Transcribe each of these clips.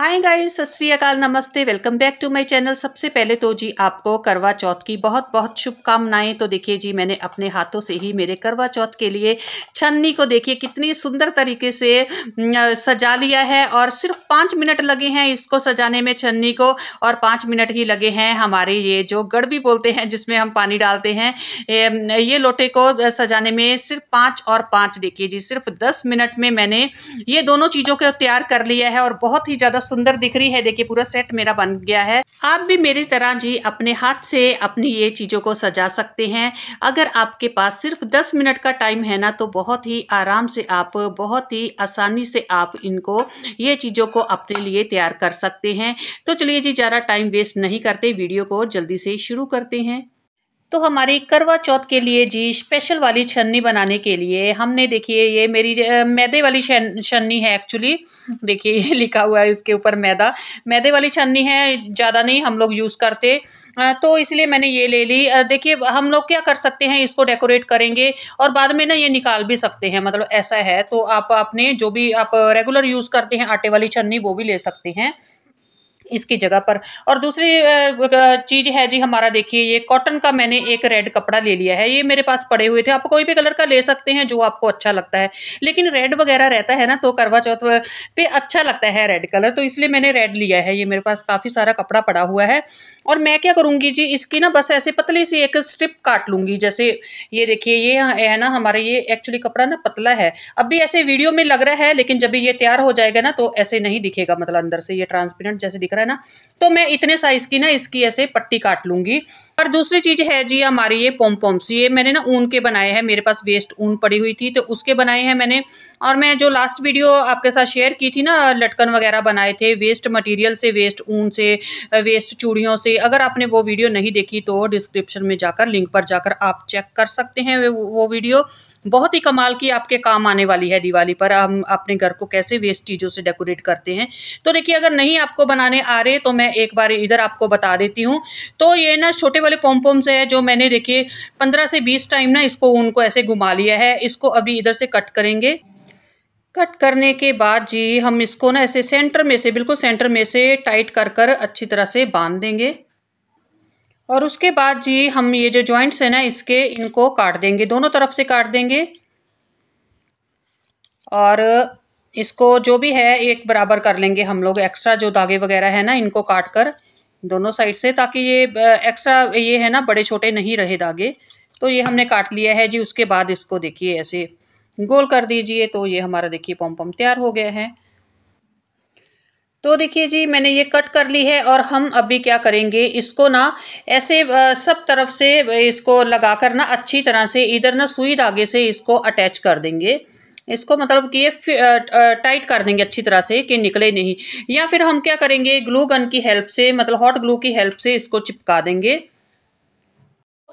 hi guys सत श्रीकाल नमस्ते welcome back to my channel सबसे पहले तो जी आपको करवा चौथ की बहुत बहुत शुभकामनाएं तो देखिए जी मैंने अपने हाथों से ही मेरे करवा चौथ के लिए छन्नी को देखिए कितनी सुंदर तरीके से सजा लिया है और सिर्फ पाँच मिनट लगे हैं इसको सजाने में छन्नी को और पाँच मिनट ही लगे हैं हमारे ये जो गड़बी बोलते हैं जिसमें हम पानी डालते हैं ये लोटे को सजाने में सिर्फ पाँच और पाँच देखिए जी सिर्फ दस मिनट में मैंने ये दोनों चीज़ों को तैयार कर लिया है और बहुत ही ज़्यादा सुंदर दिख रही है देखिए पूरा सेट मेरा बन गया है आप भी मेरी तरह जी अपने हाथ से अपनी ये चीज़ों को सजा सकते हैं अगर आपके पास सिर्फ 10 मिनट का टाइम है ना तो बहुत ही आराम से आप बहुत ही आसानी से आप इनको ये चीज़ों को अपने लिए तैयार कर सकते हैं तो चलिए जी ज़्यादा टाइम वेस्ट नहीं करते वीडियो को जल्दी से शुरू करते हैं तो हमारी करवा चौथ के लिए जी स्पेशल वाली छन्नी बनाने के लिए हमने देखिए ये मेरी मैदे वाली छन्नी है एक्चुअली देखिए ये लिखा हुआ है इसके ऊपर मैदा मैदे वाली छन्नी है ज़्यादा नहीं हम लोग यूज़ करते तो इसलिए मैंने ये ले ली देखिए हम लोग क्या कर सकते हैं इसको डेकोरेट करेंगे और बाद में ना ये निकाल भी सकते हैं मतलब ऐसा है तो आप अपने जो भी आप रेगुलर यूज़ करते हैं आटे वाली छन्नी वो भी ले सकते हैं इसकी जगह पर और दूसरी चीज़ है जी हमारा देखिए ये कॉटन का मैंने एक रेड कपड़ा ले लिया है ये मेरे पास पड़े हुए थे आप कोई भी कलर का ले सकते हैं जो आपको अच्छा लगता है लेकिन रेड वगैरह रहता है ना तो करवा चौथ पे अच्छा लगता है रेड कलर तो इसलिए मैंने रेड लिया है ये मेरे पास काफ़ी सारा कपड़ा पड़ा हुआ है और मैं क्या करूँगी जी इसकी ना बस ऐसे पतली सी एक स्ट्रिप काट लूँगी जैसे ये देखिए ये है ना हमारा ये एक्चुअली कपड़ा ना पतला है अभी ऐसे वीडियो में लग रहा है लेकिन जब ये तैयार हो जाएगा ना तो ऐसे नहीं दिखेगा मतलब अंदर से ये ट्रांसपेरेंट जैसे दिख है ना तो मैं इतने साइज़ की ना इसकी ऐसे पट्टी काट लूंगी और दूसरी चीज़ है जी हमारी ये पोम पोम्स ये मैंने ना ऊन के बनाए हैं मेरे पास वेस्ट ऊन पड़ी हुई थी तो उसके बनाए हैं मैंने और मैं जो लास्ट वीडियो आपके साथ शेयर की थी ना लटकन वगैरह बनाए थे वेस्ट मटेरियल से वेस्ट ऊन से वेस्ट चूड़ियों से अगर आपने वो वीडियो नहीं देखी तो डिस्क्रिप्शन में जाकर लिंक पर जाकर आप चेक कर सकते हैं वो वीडियो बहुत ही कमाल की आपके काम आने वाली है दिवाली पर हम अपने घर को कैसे वेस्ट चीज़ों से डेकोरेट करते हैं तो देखिए अगर नहीं आपको बनाने आ रहे तो मैं एक बार इधर आपको बता देती हूँ तो ये ना छोटे वाले पोम से है जो मैंने देखिए पंद्रह से बीस टाइम ना इसको उनको ऐसे घुमा लिया है इसको अभी इधर से कट करेंगे कट करने के बाद जी हम इसको ना ऐसे सेंटर में से बिल्कुल सेंटर में से टाइट कर कर अच्छी तरह से बांध देंगे और उसके बाद जी हम ये जो जॉइंट्स हैं ना इसके इनको काट देंगे दोनों तरफ से काट देंगे और इसको जो भी है एक बराबर कर लेंगे हम लोग एक्स्ट्रा जो धागे वगैरह है ना इनको काट कर दोनों साइड से ताकि ये एक्स्ट्रा ये है ना बड़े छोटे नहीं रहे धागे तो ये हमने काट लिया है जी उसके बाद इसको देखिए ऐसे गोल कर दीजिए तो ये हमारा देखिए पम पम तैयार हो गया है तो देखिए जी मैंने ये कट कर ली है और हम अभी क्या करेंगे इसको ना ऐसे सब तरफ से इसको लगा कर ना अच्छी तरह से इधर ना सुई धागे से इसको अटैच कर देंगे इसको मतलब कि ये टाइट कर देंगे अच्छी तरह से कि निकले नहीं या फिर हम क्या करेंगे ग्लू गन की हेल्प से मतलब हॉट ग्लू की हेल्प से इसको चिपका देंगे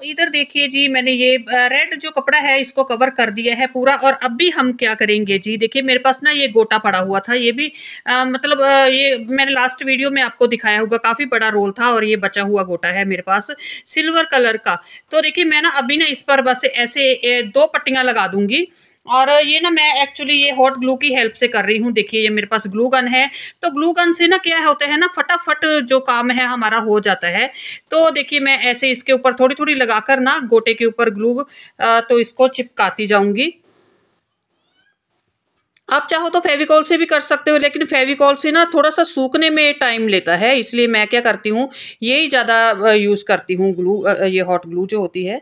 इधर देखिए जी मैंने ये रेड जो कपड़ा है इसको कवर कर दिया है पूरा और अब भी हम क्या करेंगे जी देखिए मेरे पास ना ये गोटा पड़ा हुआ था ये भी आ, मतलब आ, ये मैंने लास्ट वीडियो में आपको दिखाया होगा काफ़ी बड़ा रोल था और ये बचा हुआ गोटा है मेरे पास सिल्वर कलर का तो देखिए मैं ना अभी ना इस पर बस ऐसे दो पट्टियाँ लगा दूंगी और ये ना मैं एक्चुअली ये हॉट ग्लू की हेल्प से कर रही हूँ देखिए ये मेरे पास ग्लू गन है तो ग्लू गन से ना क्या होता है ना फटाफट जो काम है हमारा हो जाता है तो देखिए मैं ऐसे इसके ऊपर थोड़ी थोड़ी लगाकर ना गोटे के ऊपर ग्लू तो इसको चिपकाती जाऊंगी आप चाहो तो फेविकॉल से भी कर सकते हो लेकिन फेविकॉल से ना थोड़ा सा सूखने में टाइम लेता है इसलिए मैं क्या करती हूँ यही ज़्यादा यूज़ करती हूँ ग्लू ये हॉट ग्लू जो होती है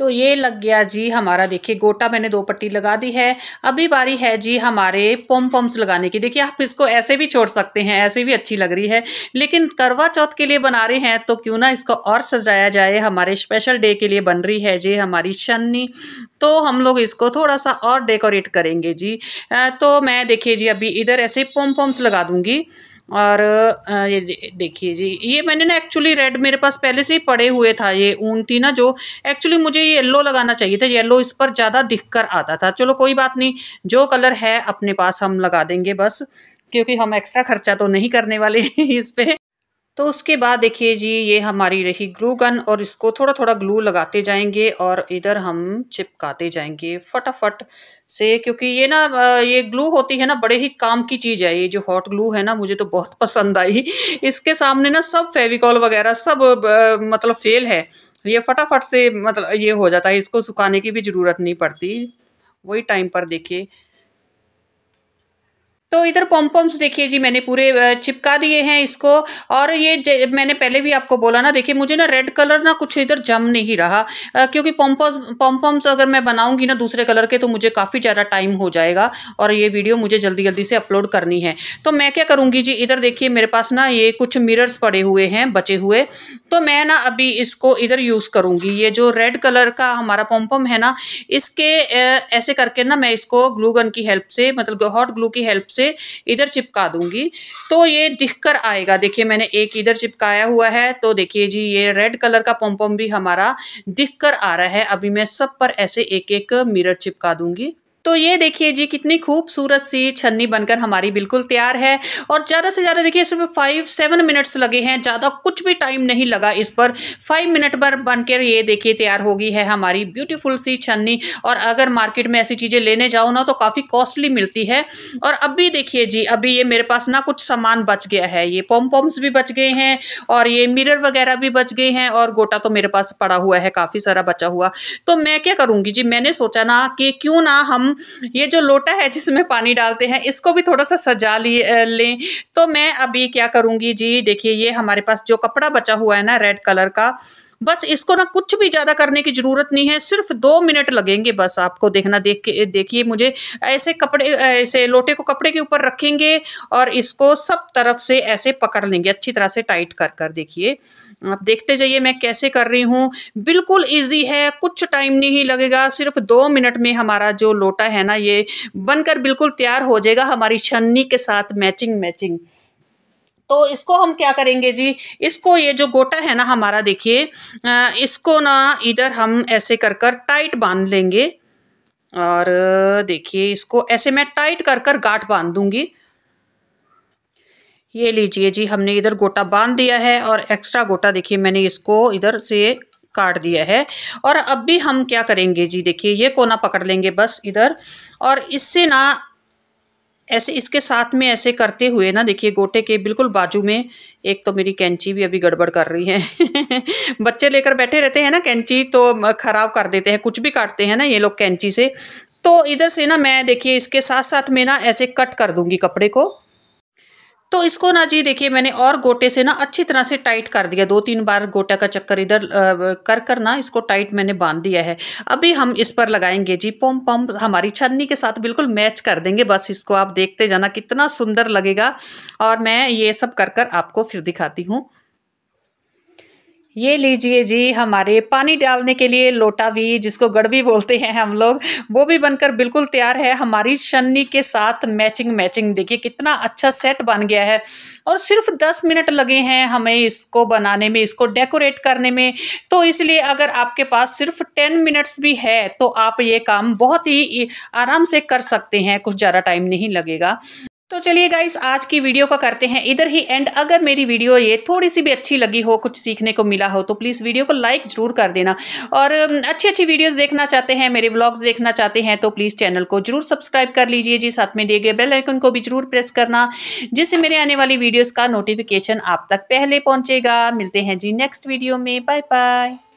तो ये लग गया जी हमारा देखिए गोटा मैंने दो पट्टी लगा दी है अभी बारी है जी हमारे पम पम्प्स लगाने की देखिए आप इसको ऐसे भी छोड़ सकते हैं ऐसे भी अच्छी लग रही है लेकिन करवा चौथ के लिए बना रहे हैं तो क्यों ना इसको और सजाया जाए हमारे स्पेशल डे के लिए बन रही है जी हमारी शनि तो हम लोग इसको थोड़ा सा और डेकोरेट करेंगे जी तो मैं देखिए जी अभी इधर ऐसे पम पम्प्स लगा दूँगी और ये देखिए जी ये मैंने ना एक्चुअली रेड मेरे पास पहले से ही पड़े हुए था ये ऊन थी ना जो एक्चुअली मुझे ये येल्लो लगाना चाहिए था येल्लो इस पर ज़्यादा दिख कर आता था चलो कोई बात नहीं जो कलर है अपने पास हम लगा देंगे बस क्योंकि हम एक्स्ट्रा खर्चा तो नहीं करने वाले इस पर तो उसके बाद देखिए जी ये हमारी रही ग्लू गन और इसको थोड़ा थोड़ा ग्लू लगाते जाएंगे और इधर हम चिपकाते जाएंगे फटाफट से क्योंकि ये ना ये ग्लू होती है ना बड़े ही काम की चीज़ है ये जो हॉट ग्लू है ना मुझे तो बहुत पसंद आई इसके सामने ना सब फेविकॉल वगैरह सब मतलब फेल है ये फटाफट से मतलब ये हो जाता है इसको सुखाने की भी ज़रूरत नहीं पड़ती वही टाइम पर देखिए तो इधर पॉम्पॉम्स देखिए जी मैंने पूरे चिपका दिए हैं इसको और ये मैंने पहले भी आपको बोला ना देखिए मुझे ना रेड कलर ना कुछ इधर जम नहीं रहा आ, क्योंकि पॉम्पॉम्स पॉम्पॉम्स अगर मैं बनाऊंगी ना दूसरे कलर के तो मुझे काफ़ी ज़्यादा टाइम हो जाएगा और ये वीडियो मुझे जल्दी जल्दी से अपलोड करनी है तो मैं क्या करूँगी जी इधर देखिए मेरे पास ना ये कुछ मिरर्स पड़े हुए हैं बचे हुए तो मैं ना अभी इसको इधर यूज़ करूँगी ये जो रेड कलर का हमारा पॉम्पॉम है ना इसके ऐसे करके ना मैं इसको ग्लू गन की हेल्प से मतलब हॉट ग्लू की हेल्प से से इधर चिपका दूंगी तो ये दिख कर आएगा देखिए मैंने एक इधर चिपकाया हुआ है तो देखिए जी ये रेड कलर का पम्पम भी हमारा दिख कर आ रहा है अभी मैं सब पर ऐसे एक एक मिरर चिपका दूंगी तो ये देखिए जी कितनी खूबसूरत सी छन्नी बनकर हमारी बिल्कुल तैयार है और ज़्यादा से ज़्यादा देखिए इसमें फाइव सेवन मिनट्स लगे हैं ज़्यादा कुछ भी टाइम नहीं लगा इस पर फाइव मिनट पर बनकर ये देखिए तैयार होगी है हमारी ब्यूटीफुल सी छन्नी और अगर मार्केट में ऐसी चीज़ें लेने जाओ ना तो काफ़ी कॉस्टली मिलती है और अभी देखिए जी अभी ये मेरे पास ना कुछ सामान बच गया है ये पोम पोम्स भी बच गए हैं और ये मिरर वगैरह भी बच गए हैं और गोटा तो मेरे पास पड़ा हुआ है काफ़ी सारा बचा हुआ तो मैं क्या करूँगी जी मैंने सोचा ना कि क्यों ना हम ये जो लोटा है जिसमें पानी डालते हैं इसको भी थोड़ा सा सजा लिए लें तो मैं अभी क्या करूँगी जी देखिए ये हमारे पास जो कपड़ा बचा हुआ है ना रेड कलर का बस इसको ना कुछ भी ज़्यादा करने की ज़रूरत नहीं है सिर्फ दो मिनट लगेंगे बस आपको देखना देख के देखिए मुझे ऐसे कपड़े ऐसे लोटे को कपड़े के ऊपर रखेंगे और इसको सब तरफ से ऐसे पकड़ लेंगे अच्छी तरह से टाइट कर कर देखिए आप देखते जाइए मैं कैसे कर रही हूँ बिल्कुल ईजी है कुछ टाइम नहीं लगेगा सिर्फ दो मिनट में हमारा जो लोटा छोटा है ना ये बनकर बिल्कुल तैयार हो जाएगा हमारी छन्नी के साथ मैचिंग मैचिंग तो इसको हम क्या करेंगे जी इसको ये जो गोटा है ना हमारा देखिए इसको ना इधर हम ऐसे कर कर टाइट बांध लेंगे और देखिए इसको ऐसे मैं टाइट कर कर गांठ बांध दूंगी ये लीजिए जी हमने इधर गोटा बांध दिया है और एक्स्ट्रा गोटा देखिए मैंने इसको इधर से काट दिया है और अब भी हम क्या करेंगे जी देखिए ये कोना पकड़ लेंगे बस इधर और इससे ना ऐसे इसके साथ में ऐसे करते हुए ना देखिए गोटे के बिल्कुल बाजू में एक तो मेरी कैंची भी अभी गड़बड़ कर रही है बच्चे लेकर बैठे रहते हैं ना कैंची तो ख़राब कर देते हैं कुछ भी काटते हैं ना ये लोग कैंची से तो इधर से ना मैं देखिए इसके साथ साथ में ना ऐसे कट कर दूंगी कपड़े को तो इसको ना जी देखिए मैंने और गोटे से ना अच्छी तरह से टाइट कर दिया दो तीन बार गोटा का चक्कर इधर कर कर ना इसको टाइट मैंने बांध दिया है अभी हम इस पर लगाएंगे जी पम पम हमारी छन्नी के साथ बिल्कुल मैच कर देंगे बस इसको आप देखते जाना कितना सुंदर लगेगा और मैं ये सब कर कर आपको फिर दिखाती हूँ ये लीजिए जी हमारे पानी डालने के लिए लोटा भी जिसको गड़बी बोलते हैं हम लोग वो भी बनकर बिल्कुल तैयार है हमारी शन्नी के साथ मैचिंग मैचिंग देखिए कितना अच्छा सेट बन गया है और सिर्फ दस मिनट लगे हैं हमें इसको बनाने में इसको डेकोरेट करने में तो इसलिए अगर आपके पास सिर्फ टेन मिनट्स भी है तो आप ये काम बहुत ही आराम से कर सकते हैं कुछ ज़्यादा टाइम नहीं लगेगा तो चलिए गाइस आज की वीडियो का करते हैं इधर ही एंड अगर मेरी वीडियो ये थोड़ी सी भी अच्छी लगी हो कुछ सीखने को मिला हो तो प्लीज़ वीडियो को लाइक ज़रूर कर देना और अच्छी अच्छी वीडियोस देखना चाहते हैं मेरे व्लॉग्स देखना चाहते हैं तो प्लीज़ चैनल को जरूर सब्सक्राइब कर लीजिए जी साथ में दिए गए बेल आइकन को भी जरूर प्रेस करना जिससे मेरे आने वाली वीडियोज़ का नोटिफिकेशन आप तक पहले पहुँचेगा मिलते हैं जी नेक्स्ट वीडियो में बाय बाय